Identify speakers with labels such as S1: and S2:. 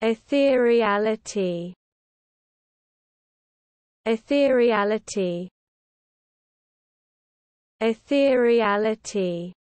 S1: Ethereality Ethereality Ethereality